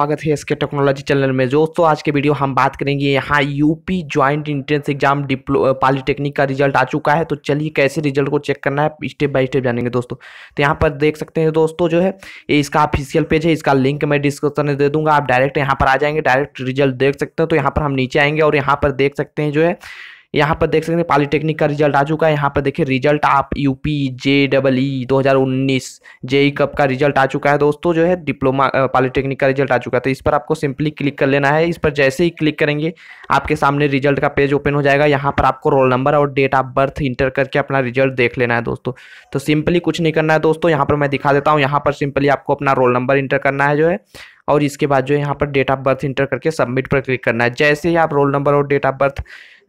स्वागत है इसके टेक्नोलॉजी चैनल में दोस्तों आज के वीडियो हम बात करेंगे यहाँ यूपी ज्वाइंट इंट्रेंस एग्जाम डिप्लो पॉलिटेक्निक का रिजल्ट आ चुका है तो चलिए कैसे रिजल्ट को चेक करना है स्टेप बाय स्टेप जानेंगे दोस्तों तो यहाँ पर देख सकते हैं दोस्तों जो है ये इसका ऑफिशियल पेज है इसका लिंक मैं डिस्क्रिप्शन में दे दूंगा आप डायरेक्ट यहाँ पर आ जाएंगे डायरेक्ट रिजल्ट देख सकते हैं तो यहाँ पर हम नीचे आएंगे और यहाँ पर देख सकते हैं जो है यहाँ पर देख सकते हैं पॉलीटेक्निक का रिजल्ट आ चुका है यहाँ पर देखिए रिजल्ट आप यूपी जे डबल ई दो हज़ार उन्नीस जेई कप का रिजल्ट आ चुका है दोस्तों जो है डिप्लोमा पॉलीटेक्निक का रिजल्ट आ चुका है तो इस पर आपको सिंपली क्लिक कर लेना है इस पर जैसे ही क्लिक करेंगे आपके सामने रिजल्ट का पेज ओपन हो जाएगा यहाँ पर आपको रोल नंबर और डेट ऑफ बर्थ इंटर करके अपना रिजल्ट देख लेना है दोस्तों तो सिंपली कुछ नहीं करना है दोस्तों यहाँ पर मैं दिखा देता हूँ यहाँ पर सिंपली आपको अपना रोल नंबर इंटर करना है जो है और इसके बाद जो है यहाँ पर डेट ऑफ बर्थ इंटर करके सबमिट पर क्लिक करना है जैसे ही आप रोल नंबर और डेट ऑफ बर्थ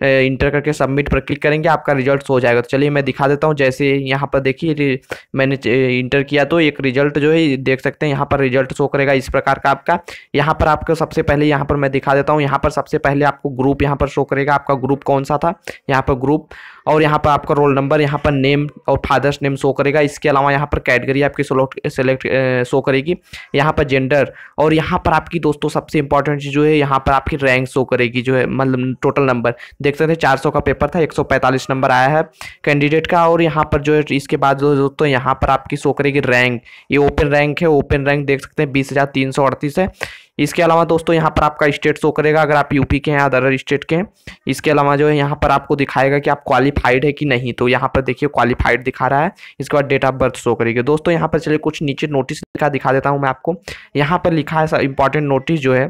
इंटर करके सबमिट पर क्लिक करेंगे आपका रिजल्ट हो जाएगा तो चलिए मैं दिखा देता हूँ जैसे यहाँ पर देखिए मैंने इंटर किया तो एक रिजल्ट जो है देख सकते हैं यहाँ पर रिजल्ट शो करेगा इस प्रकार का आपका यहाँ पर आपको सबसे पहले यहाँ पर मैं दिखा देता हूँ यहाँ पर सबसे पहले आपको ग्रुप यहाँ पर शो करेगा आपका ग्रुप कौन सा था यहाँ पर ग्रुप और यहाँ पर आपका रोल नंबर यहाँ पर नेम और फादर्स नेम शो करेगा इसके अलावा यहाँ पर कैटेगरी आपकी सेलेक्ट शो करेगी यहाँ पर जेंडर और यहाँ पर आपकी दोस्तों सबसे इंपॉर्टेंट चीज़ जो है यहाँ पर आपकी रैंक शो करेगी जो है मतलब टोटल नंबर देख सकते हैं 400 का पेपर था 145 नंबर आया है कैंडिडेट का और यहाँ पर जो इसके बाद जो दोस्तों यहाँ पर आपकी शो करेगी रैंक ये ओपन रैंक है ओपन रैंक देख सकते हैं बीस है इसके अलावा दोस्तों यहाँ पर आपका स्टेट शो करेगा अगर आप यूपी के हैं अदर स्टेट के हैं इसके अलावा जो है यहाँ पर आपको दिखाएगा कि आप क्वालिफाइड है कि नहीं तो यहाँ पर देखिए क्वालिफाइड दिखा रहा है इसके बाद डेट ऑफ बर्थ शो करेगी दोस्तों यहाँ पर चलिए कुछ नीचे नोटिस लिखा दिखा देता हूँ मैं आपको यहाँ पर लिखा है इंपॉर्टेंट नोटिस जो है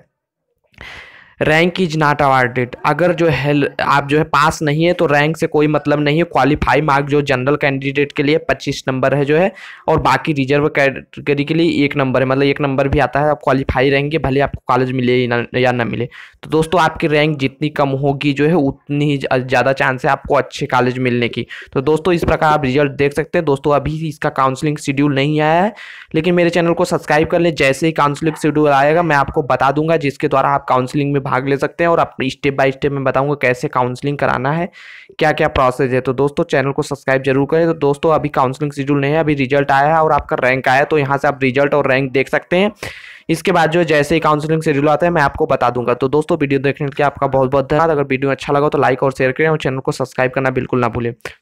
रैंक इज नॉट अवार्डेड अगर जो है आप जो है पास नहीं है तो रैंक से कोई मतलब नहीं है क्वालिफाई मार्क जो जनरल कैंडिडेट के लिए पच्चीस नंबर है जो है और बाकी रिजर्व कैटेगरी के लिए एक नंबर है मतलब एक नंबर भी आता है आप क्वालिफाई रहेंगे भले आपको कॉलेज मिले या ना मिले तो दोस्तों आपकी रैंक जितनी कम होगी जो है उतनी ही ज़्यादा चांस है आपको अच्छे कॉलेज मिलने की तो दोस्तों इस प्रकार आप रिजल्ट देख सकते हैं दोस्तों अभी इसका काउंसलिंग शेड्यूल नहीं आया है लेकिन मेरे चैनल को सब्सक्राइब कर लें जैसे ही काउंसलिंग शेड्यूल आएगा मैं आपको बता दूंगा जिसके द्वारा आप काउंसलिंग में भाग ले सकते हैं और आप स्टेप बाय स्टेप मैं बताऊंगा कैसे काउंसलिंग कराना है क्या क्या प्रोसेस है तो दोस्तों चैनल को सब्सक्राइब जरूर करें तो दोस्तों अभी काउंसलिंग शेड्यूल नहीं है अभी रिजल्ट आया है और आपका रैंक आया तो यहाँ से आप रिजल्ट और रैंक देख सकते हैं इसके बाद जो है जैसे ही काउंसलिंग शेड्यूल आता है मैं आपको बता दूंगा तो दोस्तों वीडियो देखने के लिए आपका बहुत बहुत धन्यवाद अगर वीडियो अच्छा लगा तो लाइक और शेयर करें और चैनल को सब्सक्राइब करना बिल्कुल ना भूलें